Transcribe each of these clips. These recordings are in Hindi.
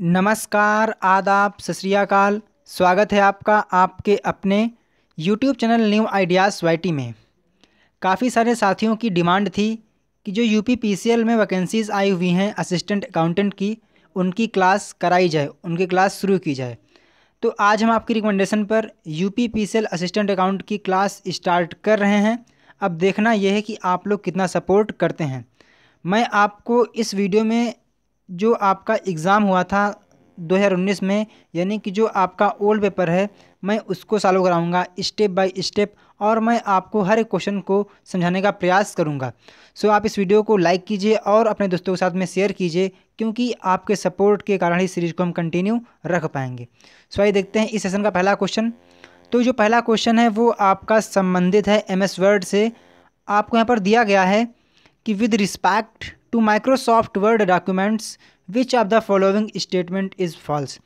नमस्कार आदाब सत स्वागत है आपका आपके अपने YouTube चैनल न्यू आइडियाज़ वाई में काफ़ी सारे साथियों की डिमांड थी कि जो यू पी में वैकेंसीज़ आई हुई हैं असिस्टेंट अकाउंटेंट की उनकी क्लास कराई जाए उनकी क्लास शुरू की जाए तो आज हम आपकी रिकमेंडेशन पर यू पी असिस्टेंट अकाउंट की क्लास स्टार्ट कर रहे हैं अब देखना यह है कि आप लोग कितना सपोर्ट करते हैं मैं आपको इस वीडियो में जो आपका एग्ज़ाम हुआ था 2019 में यानी कि जो आपका ओल्ड पेपर है मैं उसको सॉल्व कराऊंगा स्टेप बाय स्टेप और मैं आपको हर एक क्वेश्चन को समझाने का प्रयास करूंगा सो आप इस वीडियो को लाइक कीजिए और अपने दोस्तों के साथ में शेयर कीजिए क्योंकि आपके सपोर्ट के कारण ही सीरीज़ को हम कंटिन्यू रख पाएंगे सो आइए देखते हैं इस सेशन का पहला क्वेश्चन तो जो पहला क्वेश्चन है वो आपका संबंधित है एम वर्ड से आपको यहाँ पर दिया गया है कि with respect to Microsoft Word documents which of the following statement is false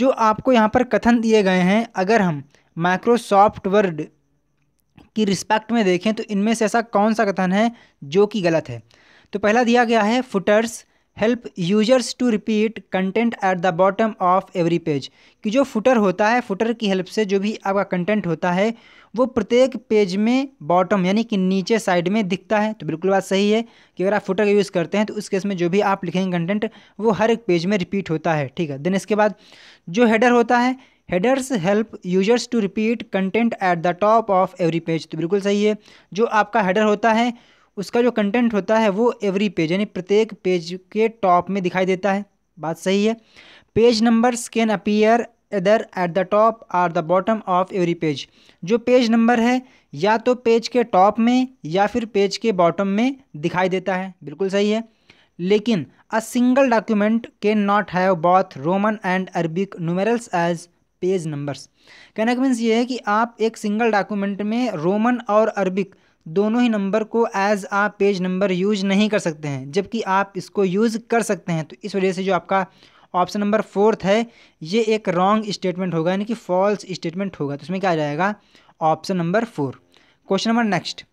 जो आपको यहाँ पर कथन दिए गए हैं अगर हम माइक्रोसॉफ्ट वर्ड की रिस्पेक्ट में देखें तो इनमें से ऐसा कौन सा कथन है जो कि गलत है तो पहला दिया गया है footers help users to repeat content at the bottom of every page कि जो फुटर होता है फुटर की हेल्प से जो भी आपका कंटेंट होता है वो प्रत्येक पेज में बॉटम यानी कि नीचे साइड में दिखता है तो बिल्कुल बात सही है कि अगर आप फुटर का यूज़ करते हैं तो उस केस में जो भी आप लिखेंगे कंटेंट वो हर एक पेज में रिपीट होता है ठीक है देन इसके बाद जो हेडर होता है headers help users to repeat content at the top of every page तो बिल्कुल सही है जो आपका हेडर होता है उसका जो कंटेंट होता है वो एवरी पेज यानी प्रत्येक पेज के टॉप में दिखाई देता है बात सही है page numbers can appear either at the top or the bottom of every page जो पेज नंबर है या तो पेज के टॉप में या फिर पेज के बॉटम में दिखाई देता है बिल्कुल सही है लेकिन a single document can not have both Roman and Arabic numerals as page numbers कहने का मीन्स ये है कि आप एक सिंगल डॉक्यूमेंट में रोमन और अरबिक दोनों ही नंबर को as a page number use नहीं कर सकते हैं जबकि आप इसको यूज़ कर सकते हैं तो इस वजह से जो आपका ऑप्शन नंबर फोर्थ है ये एक रॉन्ग स्टेटमेंट होगा यानी कि फॉल्स स्टेटमेंट होगा तो इसमें क्या आ जाएगा option number four question number next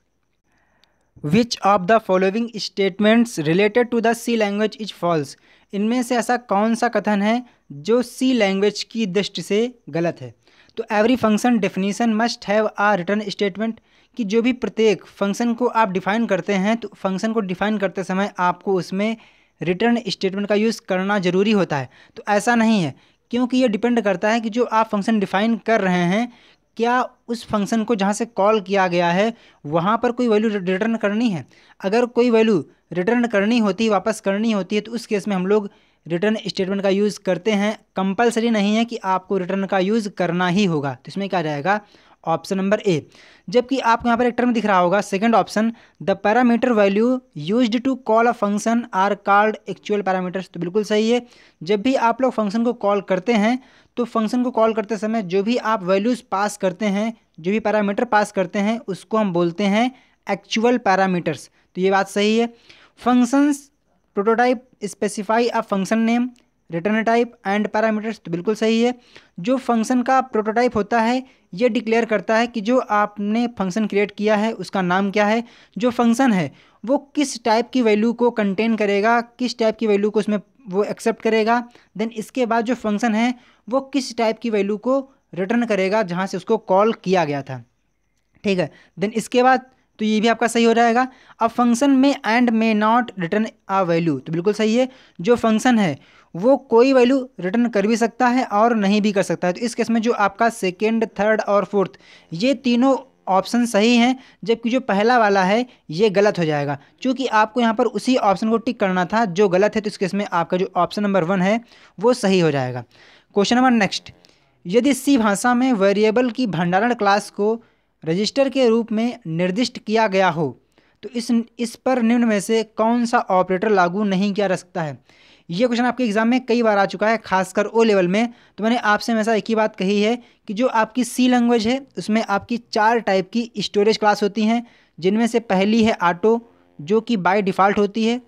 which of the following statements related to the C language is false इनमें से ऐसा कौन सा कथन है जो सी लैंग्वेज की दृष्टि से गलत है तो every function definition must have a return statement कि जो भी प्रत्येक फंक्शन को आप डिफ़ाइन करते हैं तो फंक्शन को डिफ़ाइन करते समय आपको उसमें रिटर्न स्टेटमेंट का यूज़ करना ज़रूरी होता है तो ऐसा नहीं है क्योंकि ये डिपेंड करता है कि जो आप फंक्शन डिफ़ाइन कर रहे हैं क्या उस फंक्शन को जहाँ से कॉल किया गया है वहाँ पर कोई वैल्यू रिटर्न करनी है अगर कोई वैल्यू रिटर्न करनी होती है वापस करनी होती है तो उस केस में हम लोग रिटर्न स्टेटमेंट का यूज़ करते हैं कंपलसरी नहीं है कि आपको रिटर्न का यूज़ करना ही होगा तो इसमें क्या जाएगा ऑप्शन नंबर ए जबकि आपको यहाँ पर एक टर्म दिख रहा होगा second option the parameter value used to call a function are called actual parameters तो बिल्कुल सही है जब भी आप लोग फंक्शन को कॉल करते हैं तो फंक्शन को कॉल करते समय जो भी आप वैल्यूज़ पास करते हैं जो भी पैरामीटर पास करते हैं उसको हम बोलते हैं एक्चुअल पैरामीटर्स तो ये बात सही है functions prototype specify a function name return type and parameters तो बिल्कुल सही है जो फंक्शन का प्रोटोटाइप होता है ये डिक्लेयर करता है कि जो आपने फंक्शन क्रिएट किया है उसका नाम क्या है जो फंक्शन है वो किस टाइप की वैल्यू को कंटेन करेगा किस टाइप की वैल्यू को उसमें वो एक्सेप्ट करेगा देन इसके बाद जो फंक्शन है वो किस टाइप की वैल्यू को रिटर्न करेगा जहाँ से उसको कॉल किया गया था ठीक है देन इसके बाद तो ये भी आपका सही हो जाएगा अब फंक्शन में and may not return a value तो बिल्कुल सही है जो फंक्शन है वो कोई वैल्यू रिटर्न कर भी सकता है और नहीं भी कर सकता है तो इस केस में जो आपका सेकेंड थर्ड और फोर्थ ये तीनों ऑप्शन सही हैं जबकि जो पहला वाला है ये गलत हो जाएगा क्योंकि आपको यहाँ पर उसी ऑप्शन को टिक करना था जो गलत है तो इस केस में आपका जो ऑप्शन नंबर वन है वो सही हो जाएगा क्वेश्चन नंबर नेक्स्ट यदि सी भाषा में वेरिएबल की भंडारण क्लास को रजिस्टर के रूप में निर्दिष्ट किया गया हो तो इस इस पर निम्न में से कौन सा ऑपरेटर लागू नहीं किया जा सकता है ये क्वेश्चन आपके एग्जाम में कई बार आ चुका है खासकर ओ लेवल में तो मैंने आपसे हमेशा एक ही बात कही है कि जो आपकी सी लैंग्वेज है उसमें आपकी चार टाइप की स्टोरेज क्लास होती हैं जिनमें से पहली है आटो जो कि बाय डिफ़ॉल्ट होती है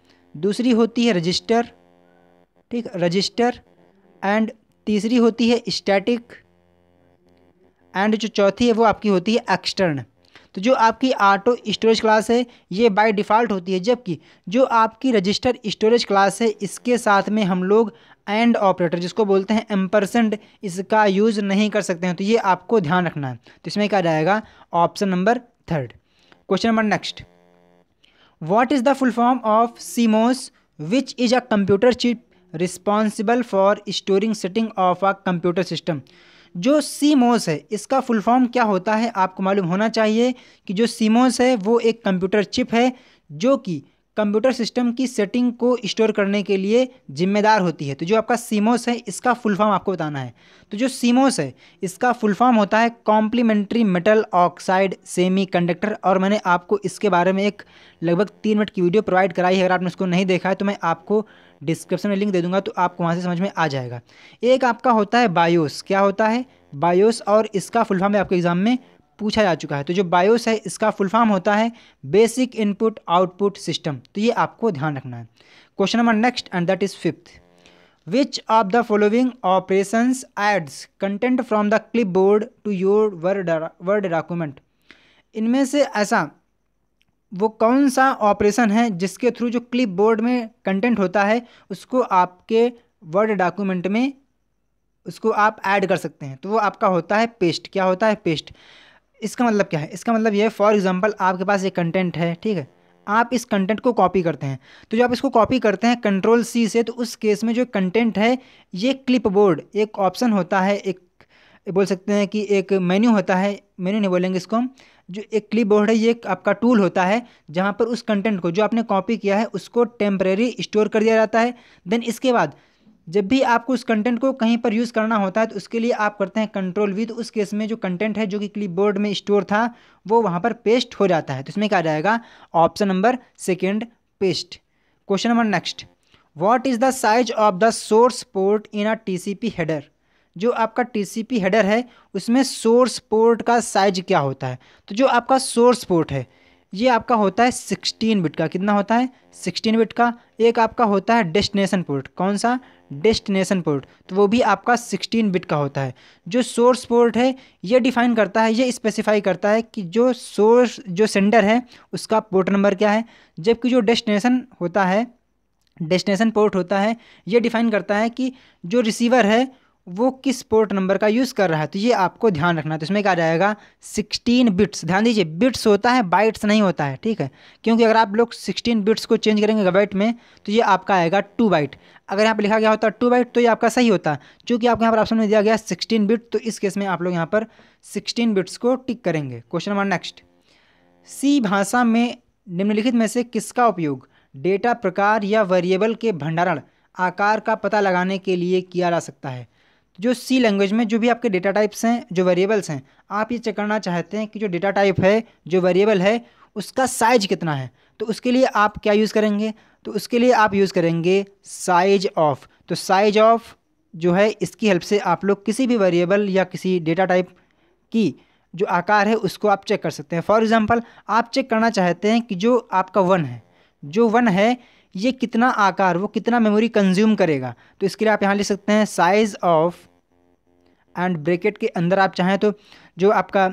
दूसरी होती है रजिस्टर ठीक रजिस्टर एंड तीसरी होती है स्टैटिक एंड जो चौथी है वो आपकी होती है एक्सटर्न तो जो आपकी ऑटो स्टोरेज क्लास है ये बाय डिफ़ॉल्ट होती है जबकि जो आपकी रजिस्टर स्टोरेज क्लास है इसके साथ में हम लोग एंड ऑपरेटर जिसको बोलते हैं एम्परसेंट इसका यूज़ नहीं कर सकते हैं तो ये आपको ध्यान रखना है तो इसमें क्या जाएगा option number third question number next what is the full form of CMOS which is a computer chip responsible for storing setting of a computer system जो सीमोस है इसका फुल फॉर्म क्या होता है आपको मालूम होना चाहिए कि जो सीमोस है वो एक कंप्यूटर चिप है जो कि कंप्यूटर सिस्टम की सेटिंग को स्टोर करने के लिए जिम्मेदार होती है तो जो आपका सीमोस है इसका फुल फॉर्म आपको बताना है तो जो सीमोस है इसका फुल फॉर्म होता है complementary metal oxide semiconductor और मैंने आपको इसके बारे में एक लगभग तीन मिनट की वीडियो प्रोवाइड कराई है अगर आपने उसको नहीं देखा है तो मैं आपको डिस्क्रिप्शन में लिंक दे दूंगा तो आपको वहाँ से समझ में आ जाएगा एक आपका होता है बायोस क्या होता है बायोस और इसका फुल फॉर्म भी आपके एग्ज़ाम में पूछा जा चुका है तो जो बायोस है इसका फुल फॉर्म होता है बेसिक इनपुट आउटपुट सिस्टम तो ये आपको ध्यान रखना है question number next and that is fifth which of the following operation adds content from the clipboard to your word word document इनमें से ऐसा वो कौन सा ऑपरेशन है जिसके थ्रू जो क्लिप बोर्ड में कंटेंट होता है उसको आपके वर्ड डॉक्यूमेंट में उसको आप ऐड कर सकते हैं तो वो आपका होता है पेस्ट क्या होता है पेस्ट इसका मतलब क्या है इसका मतलब ये है फॉर एग्ज़ाम्पल आपके पास ये कंटेंट है ठीक है आप इस कंटेंट को कॉपी करते हैं तो जब आप इसको कॉपी करते हैं कंट्रोल सी से तो उस केस में जो कंटेंट है ये क्लिप बोर्ड एक ऑप्शन होता है एक बोल सकते हैं कि एक मेन्यू होता है मेन्यू नहीं बोलेंगे इसको हम जो एक क्लिप बोर्ड है ये आपका टूल होता है जहाँ पर उस कंटेंट को जो आपने कॉपी किया है उसको टेम्प्रेरी स्टोर कर दिया जाता है देन इसके बाद जब भी आपको उस कंटेंट को कहीं पर यूज़ करना होता है तो उसके लिए आप करते हैं कंट्रोल वी तो उस केस में जो कंटेंट है जो कि क्लिपबोर्ड में स्टोर था वो वहाँ पर पेस्ट हो जाता है तो इसमें क्या जाएगा option number second paste question number next what is the size of the source port in a T C P header जो आपका टी सी पी हेडर है उसमें सोर्स पोर्ट का साइज क्या होता है तो जो आपका सोर्स पोर्ट है ये आपका होता है सिक्सटीन बिट का कितना होता है सिक्सटीन बिट का एक आपका होता है डेस्टिनेशन पोर्ट कौन सा डेस्टिनेशन पोर्ट तो वो भी आपका सिक्सटीन बिट का होता है जो सोर्स पोर्ट है ये डिफाइन करता है ये स्पेसिफाई करता है कि जो सोर्स जो सेंडर है उसका पोर्ट नंबर क्या है जबकि जो डेस्टिनेशन होता है डेस्टिनेशन पोर्ट होता है ये डिफाइन करता है कि जो रिसीवर है वो किस पोर्ट नंबर का यूज़ कर रहा है तो ये आपको ध्यान रखना है तो इसमें क्या जाएगा सिक्सटीन बिट्स ध्यान दीजिए बिट्स होता है बाइट्स नहीं होता है ठीक है क्योंकि अगर आप लोग सिक्सटीन बिट्स को चेंज करेंगे गबाइट में तो ये आपका आएगा टू बाइट अगर यहाँ पर लिखा गया होता टू बाइट तो ये आपका सही होता चूँकि आपको यहाँ पर ऑप्शन में दिया गया सिक्सटीन बिट तो इस केस में आप लोग यहाँ पर सिक्सटीन बिट्स को टिक करेंगे क्वेश्चन नंबर नेक्स्ट सी भाषा में निम्नलिखित में से किसका उपयोग डेटा प्रकार या वेरिएबल के भंडारण आकार का पता लगाने के लिए किया जा सकता है जो सी लैंग्वेज में जो भी आपके डेटा टाइप्स हैं जो वेरिएबल्स हैं आप ये चेक करना चाहते हैं कि जो डेटा टाइप है जो वेरिएबल है उसका साइज कितना है तो उसके लिए आप क्या यूज़ करेंगे तो उसके लिए आप यूज़ करेंगे साइज ऑफ तो साइज ऑफ जो है इसकी हेल्प से आप लोग किसी भी वेरिएबल या किसी डेटा टाइप की जो आकार है उसको आप चेक कर सकते हैं फॉर एग्ज़ाम्पल आप चेक करना चाहते हैं कि जो आपका वन है जो वन है ये कितना आकार वो कितना मेमोरी कंज्यूम करेगा तो इसके लिए आप यहाँ लिख सकते हैं साइज़ ऑफ एंड ब्रेकेट के अंदर आप चाहें तो जो आपका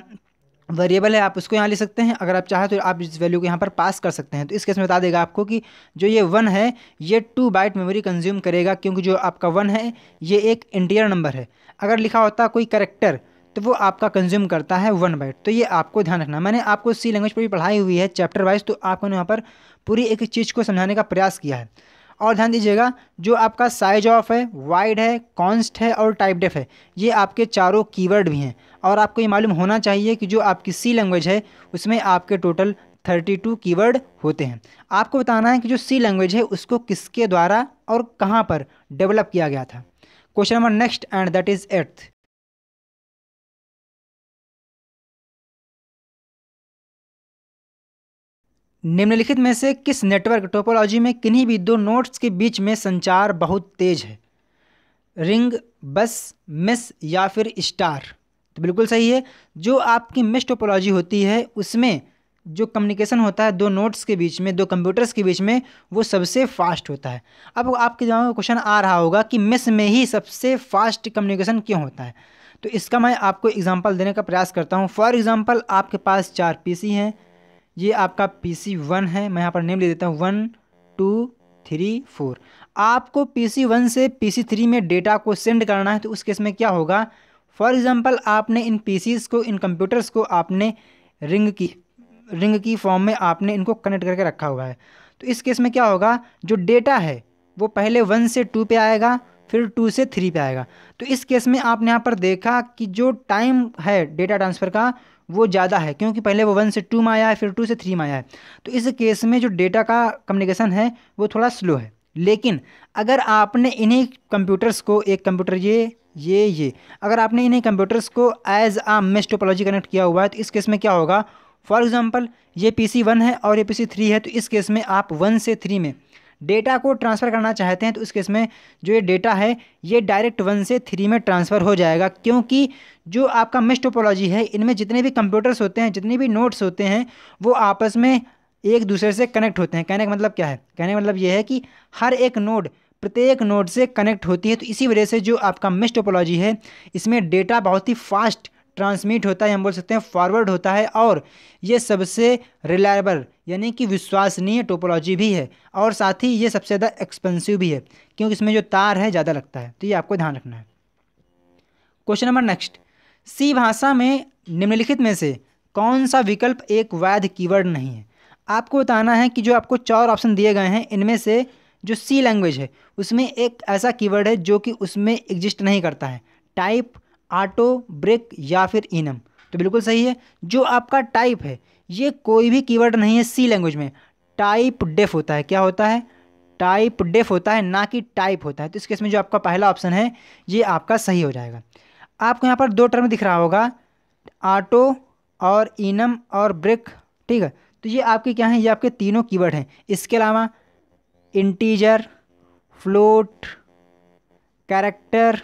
वेरिएबल है आप उसको यहाँ ले सकते हैं अगर आप चाहें तो आप इस वैल्यू को यहाँ पर पास कर सकते हैं तो इस केस में बता देगा आपको कि जो ये वन है ये टू बाइट मेमोरी कंज्यूम करेगा क्योंकि जो आपका वन है ये एक इंटीरियर नंबर है अगर लिखा होता कोई करेक्टर तो वो आपका कंज्यूम करता है वन बाइट तो ये आपको ध्यान रखना मैंने आपको सी लैंग्वेज पर भी पढ़ाई हुई है चैप्टर वाइज तो आपने यहाँ पर पूरी एक चीज़ को समझाने का प्रयास किया है और ध्यान दीजिएगा जो आपका साइज ऑफ है वाइड है कॉन्स्ट है और टाइप डेफ है ये आपके चारों कीवर्ड भी हैं और आपको ये मालूम होना चाहिए कि जो आपकी सी लैंग्वेज है उसमें आपके टोटल थर्टी टू कीवर्ड होते हैं आपको बताना है कि जो सी लैंग्वेज है उसको किसके द्वारा और कहाँ पर डेवलप किया गया था question number next and that is eighth निम्नलिखित में से किस नेटवर्क टोपोलॉजी में किन्हीं भी दो नोट्स के बीच में संचार बहुत तेज है रिंग बस मिस या फिर स्टार तो बिल्कुल सही है जो आपकी मिस टोपोलॉजी होती है उसमें जो कम्युनिकेशन होता है दो नोट्स के बीच में दो कंप्यूटर्स के बीच में वो सबसे फास्ट होता है अब आपके दिमाग में क्वेश्चन आ रहा होगा कि मिस में ही सबसे फास्ट कम्युनिकेशन क्यों होता है तो इसका मैं आपको एग्जांपल देने का प्रयास करता हूँ फॉर एग्जांपल आपके पास चार पीसी हैं ये आपका पी सी वन है मैं यहाँ पर नेम ले देता हूँ वन टू थ्री फोर आपको पी सी वन से पी सी थ्री में डेटा को सेंड करना है तो उस केस में क्या होगा फॉर एग्ज़ाम्पल आपने इन पी को इन कंप्यूटर्स को आपने रिंग की रिंग की फॉर्म में आपने इनको कनेक्ट करके रखा हुआ है तो इस केस में क्या होगा जो डेटा है वो पहले वन से टू पे आएगा फिर टू से थ्री पे आएगा तो इस केस में आपने यहाँ पर देखा कि जो टाइम है डेटा ट्रांसफ़र का वो ज़्यादा है क्योंकि पहले वो वन से टू में आया है फिर टू से थ्री में आया है तो इस केस में जो डेटा का कम्युनिकेशन है वो थोड़ा स्लो है लेकिन अगर आपने इन्हीं कंप्यूटर्स को एक कंप्यूटर ये ये ये अगर आपने इन्हीं कंप्यूटर्स को as a mesh topology topology connect किया हुआ है तो इस केस में क्या होगा फॉर एग्ज़ाम्पल ये पी सी वन है और ये पी सी थ्री है तो इस केस में आप वन से थ्री में डेटा को ट्रांसफ़र करना चाहते हैं तो उस केस में जो ये डेटा है ये डायरेक्ट वन से थ्री में ट्रांसफ़र हो जाएगा क्योंकि जो आपका मिस टोपोलॉजी है इनमें जितने भी कंप्यूटर्स होते हैं जितने भी नोट्स होते हैं वो आपस में एक दूसरे से कनेक्ट होते हैं कहने का मतलब क्या है कहने का मतलब ये है कि हर एक नोड प्रत्येक नोड से कनेक्ट होती है तो इसी वजह से जो आपका मिस टोपोलॉजी है इसमें डेटा बहुत ही फास्ट ट्रांसमिट होता है हम बोल सकते हैं फॉरवर्ड होता है और ये सबसे रिलायबल यानी कि विश्वसनीय टोपोलॉजी भी है और साथ ही ये सबसे ज़्यादा एक्सपेंसिव भी है क्योंकि इसमें जो तार है ज़्यादा लगता है तो ये आपको ध्यान रखना है क्वेश्चन नंबर नेक्स्ट सी भाषा में निम्नलिखित में से कौन सा विकल्प एक वैध कीवर्ड नहीं है आपको बताना है कि जो आपको चार ऑप्शन दिए गए हैं इनमें से जो सी लैंग्वेज है उसमें एक ऐसा कीवर्ड है जो कि उसमें एग्जिस्ट नहीं करता है टाइप आटो ब्रेक या फिर इनम तो बिल्कुल सही है जो आपका टाइप है ये कोई भी कीवर्ड नहीं है सी लैंग्वेज में टाइप डेफ होता है क्या होता है टाइप डेफ होता है ना कि टाइप होता है तो इस केस में जो आपका पहला ऑप्शन है ये आपका सही हो जाएगा आपको यहाँ पर दो टर्म दिख रहा होगा आटो और इनम और ब्रेक ठीक है तो ये आपके क्या हैं ये आपके तीनों कीवर्ड हैं इसके अलावा इंटीजर फ्लोट कैरेक्टर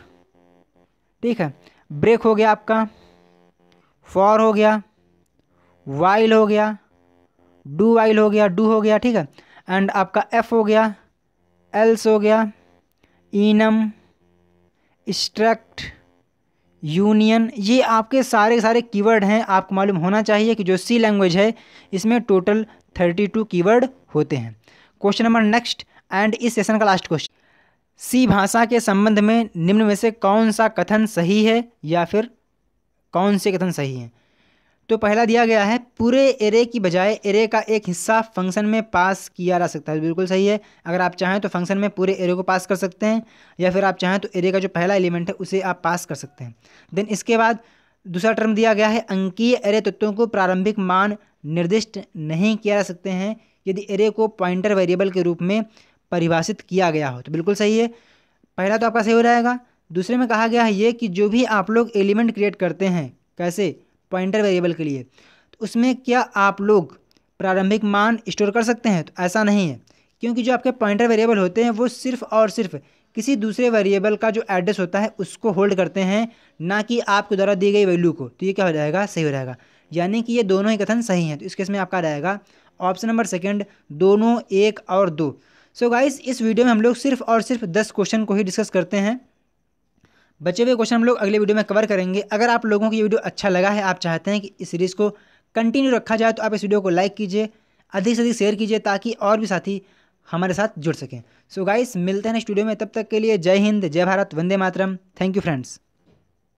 ठीक है ब्रेक हो गया आपका फॉर हो गया वाइल हो गया डू वाइल हो गया डू हो गया ठीक है एंड आपका एफ हो गया एल्स हो गया इनम स्ट्रक्ट यूनियन ये आपके सारे सारे कीवर्ड हैं आपको मालूम होना चाहिए कि जो सी लैंग्वेज है इसमें टोटल थर्टी टू कीवर्ड होते हैं क्वेश्चन नंबर नेक्स्ट एंड इस सेशन का लास्ट क्वेश्चन सी भाषा के संबंध में निम्न में से कौन सा कथन सही है या फिर कौन से कथन सही हैं तो पहला दिया गया है पूरे एरे की बजाय एरे का एक हिस्सा फंक्शन में पास किया जा सकता है बिल्कुल सही है अगर आप चाहें तो फंक्शन में पूरे एरे को पास कर सकते हैं या फिर आप चाहें तो एरे का जो पहला एलिमेंट है उसे आप पास कर सकते हैं देन इसके बाद दूसरा टर्म दिया गया है अंकीय एरे तत्वों को प्रारंभिक मान निर्दिष्ट नहीं किया जा सकते हैं यदि एरे को पॉइंटर वेरिएबल के रूप में परिभाषित किया गया हो तो बिल्कुल सही है पहला तो आपका सही हो जाएगा दूसरे में कहा गया है ये कि जो भी आप लोग एलिमेंट क्रिएट करते हैं कैसे पॉइंटर वेरिएबल के लिए तो उसमें क्या आप लोग प्रारंभिक मान स्टोर कर सकते हैं तो ऐसा नहीं है क्योंकि जो आपके पॉइंटर वेरिएबल होते हैं वो सिर्फ और सिर्फ किसी दूसरे वेरिएबल का जो एड्रेस होता है उसको होल्ड करते हैं ना कि आपके द्वारा दी गई वैल्यू को तो ये क्या हो जाएगा सही हो जाएगा यानी कि ये दोनों ही कथन सही हैं तो इस केस में आपका रहेगा ऑप्शन नंबर सेकेंड दोनों एक और दो सो so गाइस इस वीडियो में हम लोग सिर्फ और सिर्फ दस क्वेश्चन को ही डिस्कस करते हैं बचे हुए क्वेश्चन हम लोग अगले वीडियो में कवर करेंगे अगर आप लोगों को ये वीडियो अच्छा लगा है आप चाहते हैं कि इस सीरीज़ को कंटिन्यू रखा जाए तो आप इस वीडियो को लाइक कीजिए अधिक से अधिक शेयर कीजिए ताकि और भी साथी हमारे साथ जुड़ सकें सो so गाइस मिलते हैं स्टूडियो में तब तक के लिए जय हिंद जय भारत वंदे मातरम थैंक यू फ्रेंड्स